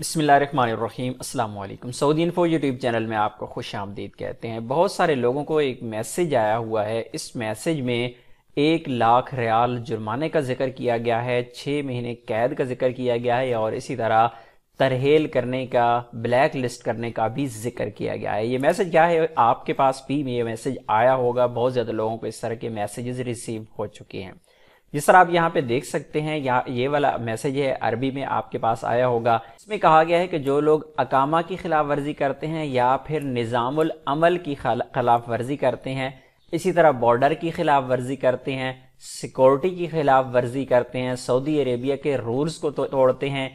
बसमीम् अल्लाम Saudi info YouTube channel में आपको खुश आमदीद कहते हैं बहुत सारे लोगों को एक मैसेज आया हुआ है इस मैसेज में एक लाख रियाल जुर्माने का जिक्र किया गया है छः महीने कैद का जिक्र किया गया है और इसी तरह तरहेल करने का ब्लैक लिस्ट करने का भी जिक्र किया गया है ये मैसेज क्या है आपके पास भी ये मैसेज आया होगा बहुत ज़्यादा लोगों को इस तरह के मैसेज रिसीव हो चुके हैं जिस सर आप यहाँ पे देख सकते हैं या ये वाला मैसेज है अरबी में आपके पास आया होगा इसमें कहा गया है कि जो लोग अकामा की खिलाफ वर्जी करते हैं या फिर निज़ामुल अमल की खिलाफ वर्जी करते हैं इसी तरह बॉर्डर की खिलाफ वर्जी करते हैं सिक्योरिटी की खिलाफ वर्जी करते हैं सऊदी अरेबिया के रूल्स को तो-, तोड़ते हैं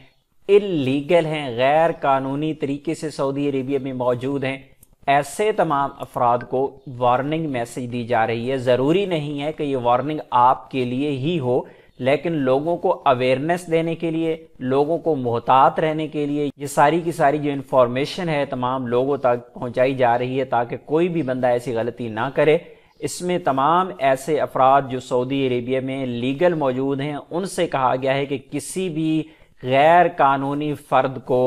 इलीगल हैं गैर कानूनी तरीके से सऊदी अरेबिया में मौजूद हैं ऐसे तमाम अफराद को वार्निंग मैसेज दी जा रही है ज़रूरी नहीं है कि ये वार्निंग आपके लिए ही हो लेकिन लोगों को अवेयरनेस देने के लिए लोगों को मोहतात रहने के लिए ये सारी की सारी जो इन्फॉर्मेशन है तमाम लोगों तक पहुंचाई जा रही है ताकि कोई भी बंदा ऐसी गलती ना करे इसमें तमाम ऐसे अफराद जो सऊदी अरेबिया में लीगल मौजूद हैं उनसे कहा गया है कि किसी भी गैर कानूनी फ़र्द को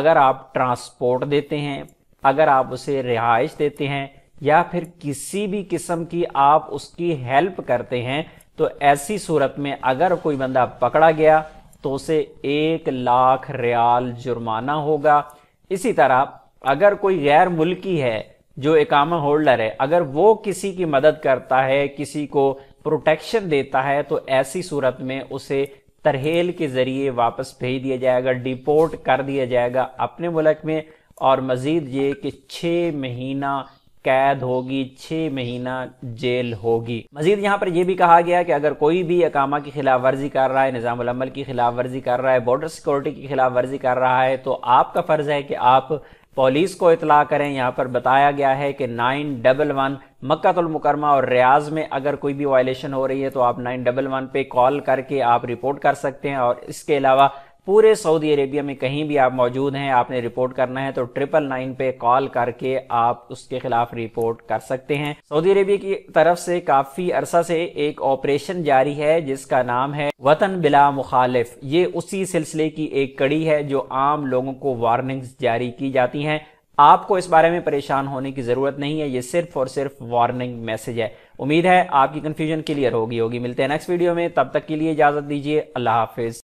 अगर आप ट्रांसपोर्ट देते हैं अगर आप उसे रिहाइश देते हैं या फिर किसी भी किस्म की आप उसकी हेल्प करते हैं तो ऐसी सूरत में अगर कोई बंदा पकड़ा गया तो उसे एक लाख रियाल जुर्माना होगा इसी तरह अगर कोई गैर मुल्की है जो इकामा होल्डर है अगर वो किसी की मदद करता है किसी को प्रोटेक्शन देता है तो ऐसी सूरत में उसे तरहेल के ज़रिए वापस भेज दिया जाएगा डिपोर्ट कर दिया जाएगा अपने मुल्क में और मज़ीद ये कि छः महीना कैद होगी छः महीना जेल होगी मजीद यहाँ पर यह भी कहा गया कि अगर कोई भी अकामा की खिलाफ वर्जी कर रहा है निज़ामल की खिलाफ वर्जी कर रहा है बॉर्डर सिक्योरिटी की खिलाफ वर्जी कर रहा है तो आपका फ़र्ज़ है कि आप पुलिस को इतला करें यहाँ पर बताया गया है कि नाइन डबल वन मक्तुलमकरमा और रियाज में अगर कोई भी वायलेशन हो रही है तो आप नाइन डबल वन पे कॉल करके आप रिपोर्ट कर सकते हैं और इसके अलावा पूरे सऊदी अरेबिया में कहीं भी आप मौजूद हैं आपने रिपोर्ट करना है तो ट्रिपल नाइन पे कॉल करके आप उसके खिलाफ रिपोर्ट कर सकते हैं सऊदी अरेबिया की तरफ से काफी अरसा से एक ऑपरेशन जारी है जिसका नाम है वतन बिला मुखालिफ ये उसी सिलसिले की एक कड़ी है जो आम लोगों को वार्निंग्स जारी की जाती हैं आपको इस बारे में परेशान होने की जरूरत नहीं है ये सिर्फ और सिर्फ वार्निंग मैसेज है उम्मीद है आपकी कंफ्यूजन क्लियर होगी होगी मिलते हैं नेक्स्ट वीडियो में तब तक के लिए इजाजत दीजिए अल्लाह हाफिज